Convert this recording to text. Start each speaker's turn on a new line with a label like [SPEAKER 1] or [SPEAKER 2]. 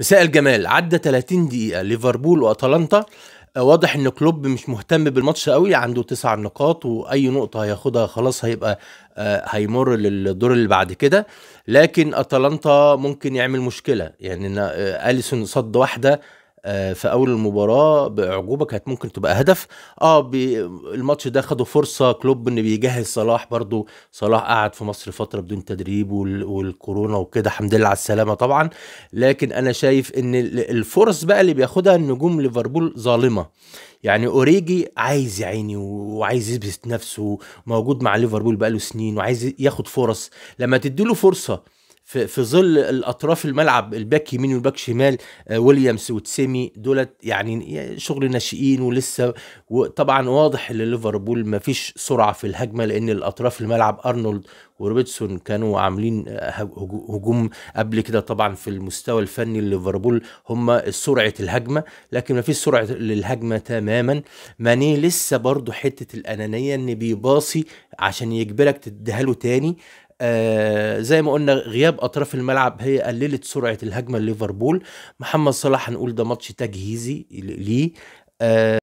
[SPEAKER 1] مساء الجمال عدى 30 دقيقة ليفربول واتلانتا آه، واضح ان كلوب مش مهتم بالماتش قوي عنده تسع نقاط واي نقطه هياخدها خلاص هيبقى آه، هيمر للدور اللي بعد كده لكن اتلانتا ممكن يعمل مشكله يعني آه، اليسون صد واحده آه، في اول المباراه باعجوبه كانت ممكن تبقى هدف اه الماتش ده خدوا فرصه كلوب ان بيجهز صلاح برضو صلاح قعد في مصر فتره بدون تدريب والكورونا وكده الحمد لله على السلامه طبعا لكن انا شايف ان الفرص بقى اللي بياخدها النجوم ليفربول ظالمه يعني اوريجي عايز يا عيني وعايز يثبت نفسه موجود مع ليفربول بقاله سنين وعايز ياخد فرص لما تديله فرصه في, في ظل الاطراف الملعب الباك يمين والباك شمال آه، ويليامز وتسيمي دولت يعني شغل ناشئين ولسه وطبعا واضح ليفربول ما فيش سرعه في الهجمه لان الاطراف الملعب ارنولد وروبرتسون كانوا عاملين آه، هجوم قبل كده طبعا في المستوى الفني لليفربول هم سرعه الهجمه لكن ما فيش سرعه للهجمه تماما ماني لسه برضه حته الانانيه ان بيباصي عشان يجبرك تديها له تاني آه، زي ما قلنا غياب اطراف الملعب هي قللت سرعه الهجمه لليفربول محمد صلاح هنقول ده ماتش تجهيزي ليه آه